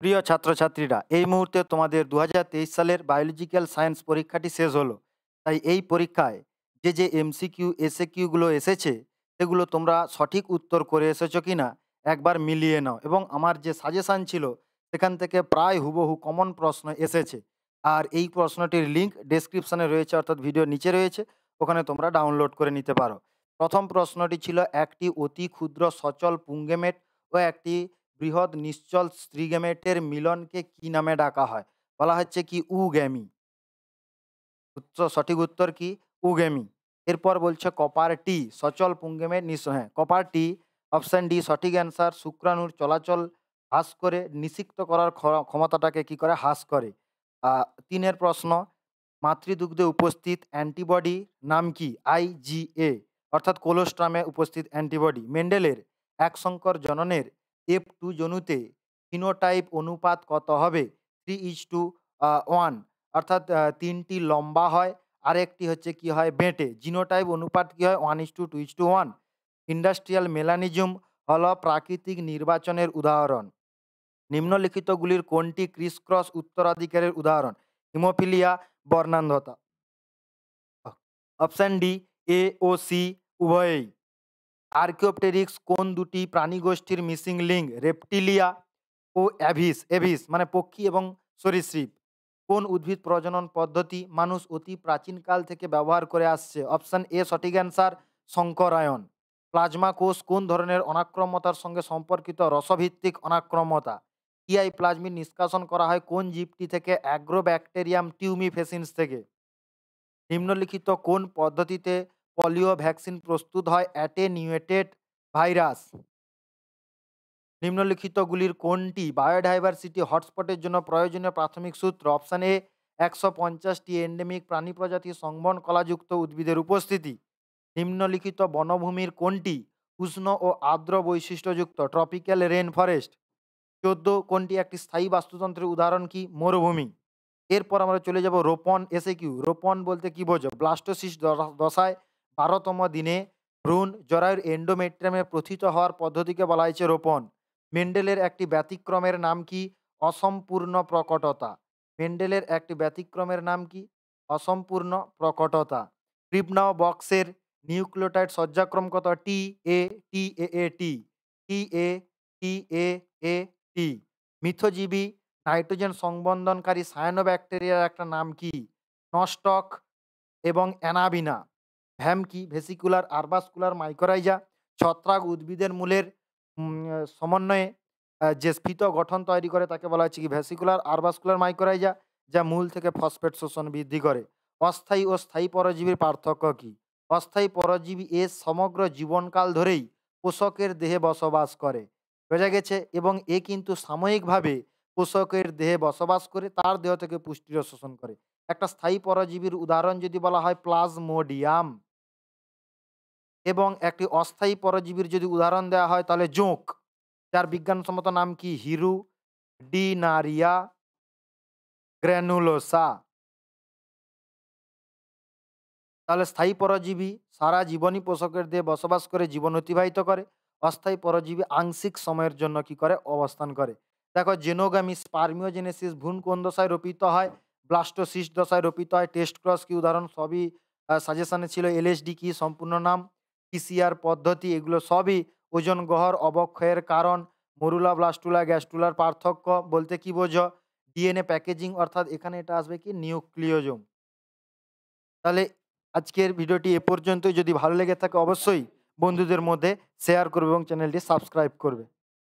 প্রিয় ছাত্রছাত্রীরা এই মুহূর্তে তোমাদের দু সালের বায়োলজিক্যাল সায়েন্স পরীক্ষাটি শেষ হলো তাই এই পরীক্ষায় যে যে এমসিকিউ এসএ কিউগুলো এসেছে সেগুলো তোমরা সঠিক উত্তর করে এসেছো কি না একবার মিলিয়ে নাও এবং আমার যে সাজেশান ছিল সেখান থেকে প্রায় হুবহু কমন প্রশ্ন এসেছে আর এই প্রশ্নটির লিঙ্ক ডেসক্রিপশানে রয়েছে অর্থাৎ ভিডিও নিচে রয়েছে ওখানে তোমরা ডাউনলোড করে নিতে পারো প্রথম প্রশ্নটি ছিল একটি অতি ক্ষুদ্র সচল পুঙ্গেমেট ও একটি বৃহৎ নিশ্চল স্ত্রীগ্যামেটের মিলনকে কি নামে ডাকা হয় বলা হচ্ছে কি উগ্যামি সঠিক উত্তর কি উগ্যামি এরপর বলছে কপার টি সচল পুঙ্গেমের নিঃস হ্যাঁ কপার টি অপশান ডি সঠিক অ্যান্সার শুক্রাণুর চলাচল হ্রাস করে নিষিক্ত করার ক্ষমতাটাকে কি করে হ্রাস করে তিনের প্রশ্ন মাতৃদুগ্ধে উপস্থিত অ্যান্টিবডি নাম কি আইজিএ অর্থাৎ কোলোস্ট্রামে উপস্থিত অ্যান্টিবডি মেন্ডেলের এক সংকর জননের এফ টু জনুতে ফিনোটাইপ অনুপাত কত হবে থ্রি ইজ টু ওয়ান অর্থাৎ তিনটি লম্বা হয় আরেকটি হচ্ছে কি হয় বেঁটে জিনোটাইপ অনুপাত কি হয় one is to two is to one industrial melanism হল প্রাকৃতিক নির্বাচনের উদাহরণ নিম্নলিখিতগুলির কোনটি ক্রিস ক্রস উত্তরাধিকারের উদাহরণ হিমোফিলিয়া বর্ণান্ধতা অপশান ডি এ ও সি উভয়েই আর্কিওপটেরিক্স কোন দুটি প্রাণীগোষ্ঠীর মিসিং লিঙ্ক রেপটিলিয়া ও অ্যাভিস এভিস মানে পক্ষী এবং সরীসৃপ কোন উদ্ভিদ প্রজনন পদ্ধতি মানুষ অতি প্রাচীনকাল থেকে ব্যবহার করে আসছে অপশান এ সঠিক অ্যান্সার শঙ্করায়ন প্লাজমা কোষ কোন ধরনের অনাক্রম্যতার সঙ্গে সম্পর্কিত রসভিত্তিক অনাক্রম্যতা টিআই প্লাজমিন নিষ্কাশন করা হয় কোন জীবটি থেকে অ্যাগ্রোব্যাকটেরিয়াম টিউমিফেসিন্স থেকে নিম্নলিখিত কোন পদ্ধতিতে পলিও ভ্যাকসিন প্রস্তুত হয় অ্যাটেনিউয়েটেড ভাইরাস নিম্নলিখিতগুলির কোনটি বায়োডাইভার্সিটি হটস্পটের জন্য প্রয়োজনীয় প্রাথমিক সূত্র অপশান এ একশো পঞ্চাশটি এন্ডেমিক প্রাণী প্রজাতি সংবন কলাযুক্ত উদ্ভিদের উপস্থিতি নিম্নলিখিত বনভূমির কোনটি উষ্ণ ও আর্দ্র বৈশিষ্ট্যযুক্ত ট্রপিক্যাল রেন ফরেস্ট চোদ্দ কোনটি একটি স্থায়ী বাস্তুতন্ত্রের উদাহরণ কি মরুভূমি এরপর আমরা চলে যাব রোপণ এসে কিউ রোপণ বলতে কি বোঝো ব্লাস্টোসিস দশায় বারোতম দিনে ভ্রূণ জরায়ুর এন্ডোমেট্রিয়ামে প্রথিত হওয়ার পদ্ধতিকে বলা হয়েছে রোপণ মেন্ডেলের একটি ব্যতিক্রমের নাম কি অসম্পূর্ণ প্রকটতা মেন্ডেলের একটি ব্যতিক্রমের নাম কি অসম্পূর্ণ প্রকটতা ক্রিবনাও বক্সের নিউক্লিওটাইড সজ্জাক্রম কত টি এ টি এ এ টি টি এ টি এ এ টি মিথজীবী নাইট্রোজেন সংবন্ধনকারী ব্যাকটেরিয়ার একটা নাম কি নস্টক এবং অ্যানাবিনা ভ্যামকি ভেসিকুলার আরবাসকুলার মাইকোরাইজা ছত্রাক উদ্ভিদের মূলের সমন্বয়ে যে স্ফীত গঠন তৈরি করে তাকে বলা হচ্ছে কি ভ্যাসিকুলার আরবাসকুলার মাইকোরাইজা যা মূল থেকে ফসফেট শোষণ বৃদ্ধি করে অস্থায়ী ও স্থায়ী পরজীবীর পার্থক্য কী অস্থায়ী পরজীবী এ সমগ্র জীবনকাল ধরেই পোষকের দেহে বসবাস করে বোঝা গেছে এবং এ কিন্তু সাময়িকভাবে পোষকের দেহে বসবাস করে তার দেহ থেকে পুষ্টির শোষণ করে একটা স্থায়ী পরজীবীর উদাহরণ যদি বলা হয় প্লাজমোডিয়াম এবং একটি অস্থায়ী পরজীবীর যদি উদাহরণ দেওয়া হয় তাহলে জোঁক যার বিজ্ঞানসম্মত নাম কি হিরু ডিনারিয়া গ্র্যানুলোসা তাহলে স্থায়ী পরজীবী সারা জীবনই পোষকের দিয়ে বসবাস করে জীবন অতিবাহিত করে অস্থায়ী পরজীবী আংশিক সময়ের জন্য কি করে অবস্থান করে দেখো জেনোগামি স্পার্মিওজেনেসিস ভ্রূণ কোন দশায় রোপিত হয় ব্লাস্টোসিস দশায় রোপিত হয় টেস্ট ক্রস কি উদাহরণ সবই সাজেশনে ছিল এলএসডি কি সম্পূর্ণ নাম পিসিআর পদ্ধতি এগুলো সবই ওজন গহর অবক্ষয়ের কারণ মরুলা ব্লাস্টুলা গ্যাস্টুলার পার্থক্য বলতে কি বোঝো ডিএনএ প্যাকেজিং অর্থাৎ এখানে এটা আসবে কি নিউক্লিওজম তাহলে আজকের ভিডিওটি এ পর্যন্তই যদি ভালো লেগে থাকে অবশ্যই বন্ধুদের মধ্যে শেয়ার করবে এবং চ্যানেলটি সাবস্ক্রাইব করবে